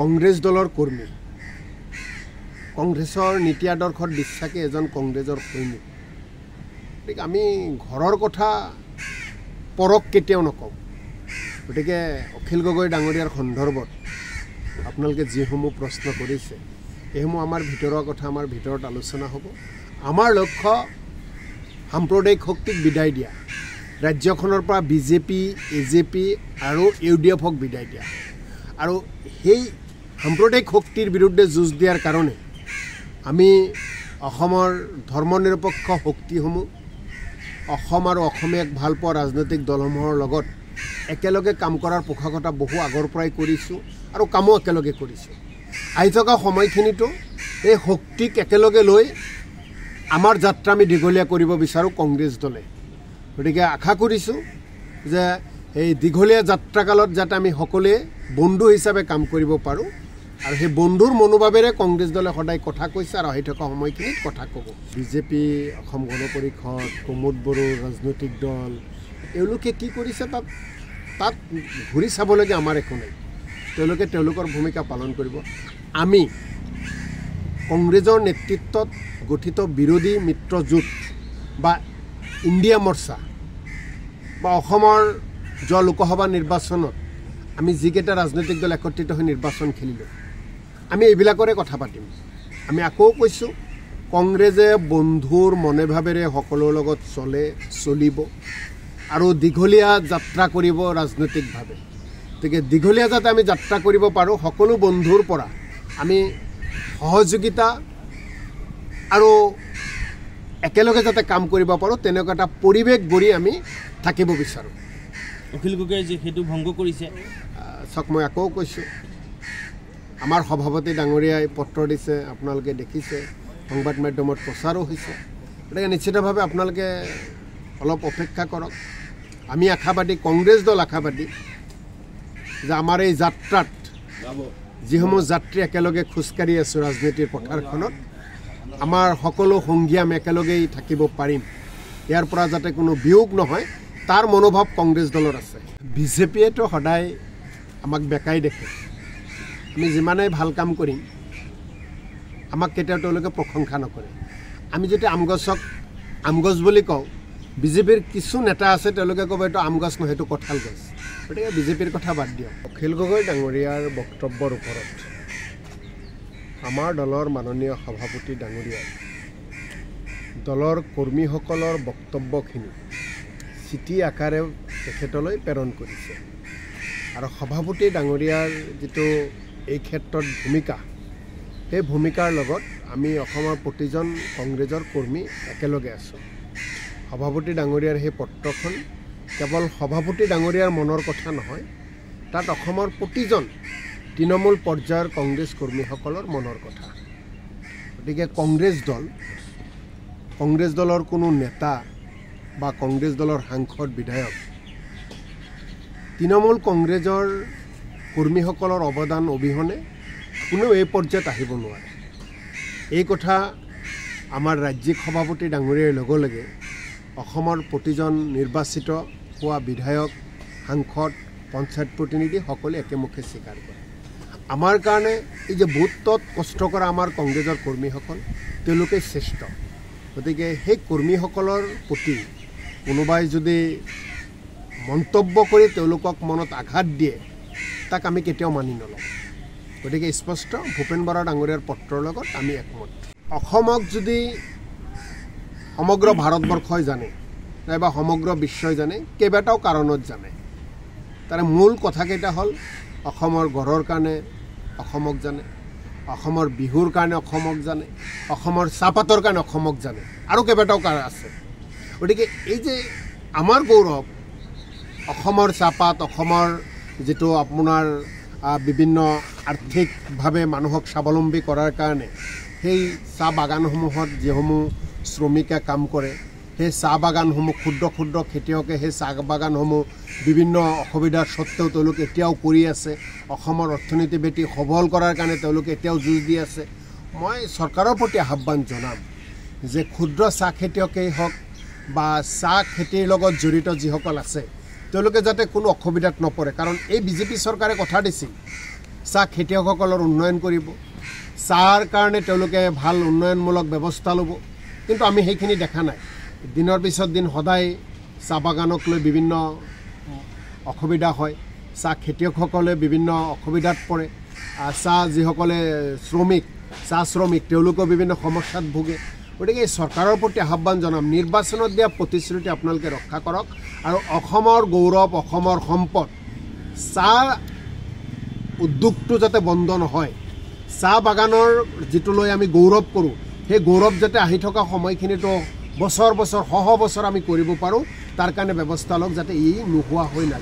কংগ্ৰেছ দলৰ কৰ্মী কংগ্ৰেছৰ নীতি আদৰ্শত বিশ্বাসে এজন কংগ্ৰেছৰ কৰ্মী গতিকে আমি ঘৰৰ কথা পৰক কেতিয়াও নকওঁ গতিকে অখিল গগৈ ডাঙৰীয়াৰ সন্দৰ্ভত আপোনালোকে যিসমূহ প্ৰশ্ন কৰিছে সেইসমূহ আমাৰ ভিতৰৰ কথা আমাৰ ভিতৰত আলোচনা হ'ব আমাৰ লক্ষ্য সাম্প্ৰদায়িক শক্তিক বিদায় দিয়া ৰাজ্যখনৰ পৰা বিজেপি এ জে পি আৰু ইউ ডি এফক বিদায় দিয়া আৰু সেই সাম্প্ৰদায়িক শক্তিৰ বিৰুদ্ধে যুঁজ দিয়াৰ কাৰণে আমি অসমৰ ধৰ্ম নিৰপেক্ষ শক্তিসমূহ অসম আৰু অসমীয়াক ভাল পোৱা ৰাজনৈতিক দলসমূহৰ লগত একেলগে কাম কৰাৰ পোষকতা বহু আগৰ পৰাই কৰিছোঁ আৰু কামো একেলগে কৰিছোঁ আহি থকা সময়খিনিতো এই শক্তিক একেলগে লৈ আমাৰ যাত্ৰা আমি দীঘলীয়া কৰিব বিচাৰোঁ কংগ্ৰেছ দলে গতিকে আশা কৰিছোঁ যে এই দীঘলীয়া যাত্ৰাকালত যাতে আমি সকলোৱে বন্ধু হিচাপে কাম কৰিব পাৰোঁ আৰু সেই বন্ধুৰ মনোভাৱেৰে কংগ্ৰেছ দলে সদায় কথা কৈছে আৰু আহি থকা সময়খিনিত কথা ক'ব বিজেপি অসম গণ পৰিষদ প্ৰমোদ বড়ো ৰাজনৈতিক দল এওঁলোকে কি কৰিছে তাত তাত ঘূৰি চাবলগীয়া আমাৰ একো নাই তেওঁলোকে তেওঁলোকৰ ভূমিকা পালন কৰিব আমি কংগ্ৰেছৰ নেতৃত্বত গঠিত বিৰোধী মিত্ৰজোঁট বা ইণ্ডিয়া মৰ্চা বা অসমৰ যোৱা লোকসভা নিৰ্বাচনত আমি যিকেইটা ৰাজনৈতিক দল একত্ৰিত হৈ নিৰ্বাচন খেলিলোঁ আমি এইবিলাকৰে কথা পাতিম আমি আকৌ কৈছোঁ কংগ্ৰেছে বন্ধুৰ মনে ভাৱেৰে সকলোৰ লগত চলে চলিব আৰু দীঘলীয়া যাত্ৰা কৰিব ৰাজনৈতিকভাৱে গতিকে দীঘলীয়া যাতে আমি যাত্ৰা কৰিব পাৰোঁ সকলো বন্ধুৰ পৰা আমি সহযোগিতা আৰু একেলগে যাতে কাম কৰিব পাৰোঁ তেনেকুৱা এটা পৰিৱেশ গঢ়ি আমি থাকিব বিচাৰোঁ অখিল গগৈ যে সেইটো ভংগ কৰিছে চাওক মই আকৌ কৈছোঁ আমাৰ সভাপতি ডাঙৰীয়াই পত্ৰ দিছে আপোনালোকে দেখিছে সংবাদ মাধ্যমত প্ৰচাৰো হৈছে গতিকে নিশ্চিতভাৱে আপোনালোকে অলপ অপেক্ষা কৰক আমি আশাবাদী কংগ্ৰেছ দল আশাবাদী যে আমাৰ এই যাত্ৰাত যিসমূহ যাত্ৰী একেলগে খোজকাঢ়ি আছোঁ ৰাজনীতিৰ পথাৰখনত আমাৰ সকলো সংগী আমি একেলগেই থাকিব পাৰিম ইয়াৰ পৰা যাতে কোনো বিয়োগ নহয় তাৰ মনোভাৱ কংগ্ৰেছ দলৰ আছে বিজেপিয়েতো সদায় আমাক বেকাই দেখে আমি যিমানেই ভাল কাম কৰিম আমাক কেতিয়াও তেওঁলোকে প্ৰশংসা নকৰে আমি যদি আমগছক আমগছ বুলি কওঁ বিজেপিৰ কিছু নেতা আছে তেওঁলোকে ক'ব এইটো আম গছ নহয় সেইটো কঁঠাল গছ গতিকে বিজেপিৰ কথা বাদ দিয়ক অখিল গগৈ ডাঙৰীয়াৰ বক্তব্যৰ ওপৰত আমাৰ দলৰ মাননীয় সভাপতি ডাঙৰীয়াই দলৰ কৰ্মীসকলৰ বক্তব্যখিনি চিঠি আকাৰে তেখেতলৈ প্ৰেৰণ কৰিছে আৰু সভাপতি ডাঙৰীয়াৰ যিটো এই ক্ষেত্ৰত ভূমিকা সেই ভূমিকাৰ লগত আমি অসমৰ প্ৰতিজন কংগ্ৰেছৰ কৰ্মী একেলগে আছোঁ সভাপতি ডাঙৰীয়াৰ সেই পত্ৰখন কেৱল সভাপতি ডাঙৰীয়াৰ মনৰ কথা নহয় তাত অসমৰ প্ৰতিজন তৃণমূল পৰ্যায়ৰ কংগ্ৰেছ কৰ্মীসকলৰ মনৰ কথা গতিকে কংগ্ৰেছ দল কংগ্ৰেছ দলৰ কোনো নেতা বা কংগ্ৰেছ দলৰ সাংসদ বিধায়ক তৃণমূল কংগ্ৰেছৰ কৰ্মীসকলৰ অৱদান অবিহনে কোনেও এই পৰ্যায়ত আহিব নোৱাৰে এই কথা আমাৰ ৰাজ্যিক সভাপতি ডাঙৰীয়াৰ লগে লগে অসমৰ প্ৰতিজন নিৰ্বাচিত হোৱা বিধায়ক সাংসদ পঞ্চায়ত প্ৰতিনিধি সকলোৱে একেমুখে স্বীকাৰ কৰে আমাৰ কাৰণে এই যে বুত্তত কষ্ট কৰা আমাৰ কংগ্ৰেছৰ কৰ্মীসকল তেওঁলোকে শ্ৰেষ্ঠ গতিকে সেই কৰ্মীসকলৰ প্ৰতি কোনোবাই যদি মন্তব্য কৰি তেওঁলোকক মনত আঘাত দিয়ে তাক আমি কেতিয়াও মানি নলওঁ গতিকে স্পষ্ট ভূপেন বৰা ডাঙৰীয়াৰ পত্ৰৰ লগত আমি একমত অসমক যদি সমগ্ৰ ভাৰতবৰ্ষই জানে নাইবা সমগ্ৰ বিশ্বই জানে কেইবাটাও কাৰণত জানে তাৰে মূল কথাকেইটা হ'ল অসমৰ গড়ৰ কাৰণে অসমক জানে অসমৰ বিহুৰ কাৰণে অসমক জানে অসমৰ চাহপাতৰ কাৰণে অসমক জানে আৰু কেইবাটাও কাৰণ আছে গতিকে এই যে আমাৰ গৌৰৱ অসমৰ চাহপাত অসমৰ যিটো আপোনাৰ বিভিন্ন আৰ্থিকভাৱে মানুহক স্বাৱলম্বী কৰাৰ কাৰণে সেই চাহ বাগানসমূহত যিসমূহ শ্ৰমিকে কাম কৰে সেই চাহ বাগানসমূহ ক্ষুদ্ৰ ক্ষুদ্ৰ খেতিয়কে সেই চাহ বাগানসমূহ বিভিন্ন অসুবিধাৰ স্বত্বেও তেওঁলোক এতিয়াও কৰি আছে অসমৰ অৰ্থনীতি ভেটি সবল কৰাৰ কাৰণে তেওঁলোকে এতিয়াও যুঁজ দি আছে মই চৰকাৰৰ প্ৰতি আহ্বান জনাম যে ক্ষুদ্ৰ চাহ খেতিয়কেই হওক বা চাহ খেতিৰ লগত জড়িত যিসকল আছে তেওঁলোকে যাতে কোনো অসুবিধাত নপৰে কাৰণ এই বিজেপি চৰকাৰে কথা দিছিল চাহ খেতিয়কসকলৰ উন্নয়ন কৰিব চাহৰ কাৰণে তেওঁলোকে ভাল উন্নয়নমূলক ব্যৱস্থা ল'ব কিন্তু আমি সেইখিনি দেখা নাই দিনৰ পিছত দিন সদায় চাহ বাগানক লৈ বিভিন্ন অসুবিধা হয় চাহ খেতিয়কসকলে বিভিন্ন অসুবিধাত পৰে চাহ যিসকলে শ্ৰমিক চাহ শ্ৰমিক তেওঁলোকেও বিভিন্ন সমস্যাত ভোগে গতিকে এই চৰকাৰৰ প্ৰতি আহ্বান জনাম নিৰ্বাচনত দিয়া প্ৰতিশ্ৰুতি আপোনালোকে ৰক্ষা কৰক আৰু অসমৰ গৌৰৱ অসমৰ সম্পদ চাহ উদ্যোগটো যাতে বন্ধ নহয় চাহ বাগানৰ যিটোলৈ আমি গৌৰৱ কৰোঁ সেই গৌৰৱ যাতে আহি থকা সময়খিনিতো বছৰ বছৰ শ শ বছৰ আমি কৰিব পাৰোঁ তাৰ কাৰণে ব্যৱস্থা লওক যাতে ই নোহোৱা হৈ নাযায়